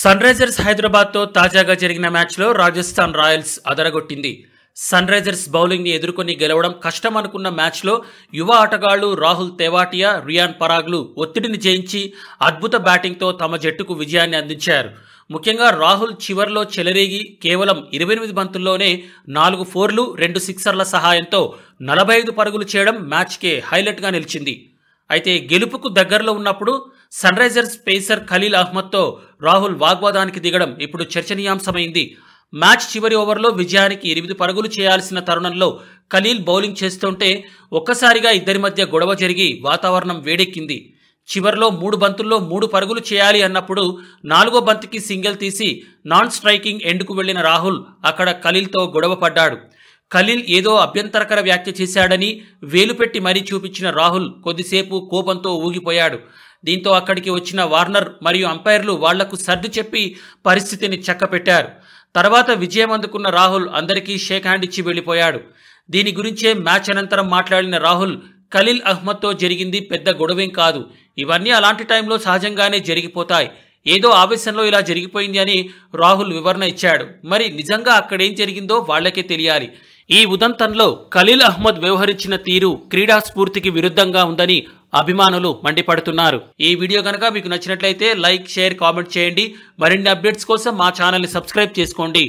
sun Risers హైదరాబాద్తో తాజాగా జరిగిన మ్యాచ్లో రాజస్థాన్ రాయల్స్ అదరగొట్టింది సన్ రైజర్స్ బౌలింగ్ని ఎదుర్కొని గెలవడం కష్టం అనుకున్న మ్యాచ్లో యువ ఆటగాళ్లు రాహుల్ తేవాటియా రియాన్ పరాగ్లు ఒత్తిడిని జయించి అద్భుత బ్యాటింగ్తో తమ జట్టుకు విజయాన్ని అందించారు ముఖ్యంగా రాహుల్ చివర్లో చెలరేగి కేవలం ఇరవై ఎనిమిది బంతుల్లోనే నాలుగు ఫోర్లు రెండు సిక్సర్ల సహాయంతో నలభై ఐదు పరుగులు చేయడం మ్యాచ్కే హైలైట్గా నిలిచింది అయితే గెలుపుకు దగ్గరలో ఉన్నప్పుడు సన్ రైజర్స్ పేసర్ ఖలీల్ అహ్మద్తో రాహుల్ వాగ్వాదానికి దిగడం ఇప్పుడు చర్చనీయాంశమైంది మ్యాచ్ చివరి ఓవర్లో విజయానికి ఎనిమిది పరుగులు చేయాల్సిన తరుణంలో ఖలీల్ బౌలింగ్ చేస్తుంటే ఒక్కసారిగా ఇద్దరి మధ్య గొడవ జరిగి వాతావరణం వేడెక్కింది చివరిలో మూడు బంతుల్లో మూడు పరుగులు చేయాలి అన్నప్పుడు నాలుగో బంతికి సింగిల్ తీసి నాన్ స్ట్రైకింగ్ ఎండ్కు వెళ్లిన రాహుల్ అక్కడ ఖలీల్తో గొడవ పడ్డాడు ఖలీల్ ఏదో అభ్యంతరకర వ్యాఖ్య చేశాడని వేలుపెట్టి మరీ చూపించిన రాహుల్ కొద్దిసేపు కోపంతో ఊగిపోయాడు దీంతో అక్కడికి వచ్చిన వార్నర్ మరియు అంపైర్లు వాళ్లకు సర్ది చెప్పి పరిస్థితిని చక్కపెట్టారు తర్వాత విజయం అందుకున్న రాహుల్ అందరికీ షేక్ హ్యాండ్ ఇచ్చి వెళ్ళిపోయాడు దీని గురించే మ్యాచ్ అనంతరం మాట్లాడిన రాహుల్ ఖలీల్ అహ్మద్తో జరిగింది పెద్ద గొడవేం కాదు ఇవన్నీ అలాంటి టైంలో సహజంగానే జరిగిపోతాయి ఏదో ఆవేశంలో ఇలా జరిగిపోయింది అని రాహుల్ వివరణ ఇచ్చాడు మరి నిజంగా అక్కడేం జరిగిందో వాళ్లకే తెలియాలి ఈ ఉదంతంలో ఖలీల్ అహ్మద్ వ్యవహరించిన తీరు క్రీడా స్ఫూర్తికి విరుద్ధంగా ఉందని అభిమానులు మండిపడుతున్నారు ఈ వీడియో కనుక మీకు నచ్చినట్లయితే లైక్ షేర్ కామెంట్ చేయండి మరిన్ని అప్డేట్స్ కోసం మా ఛానల్ని సబ్స్క్రైబ్ చేసుకోండి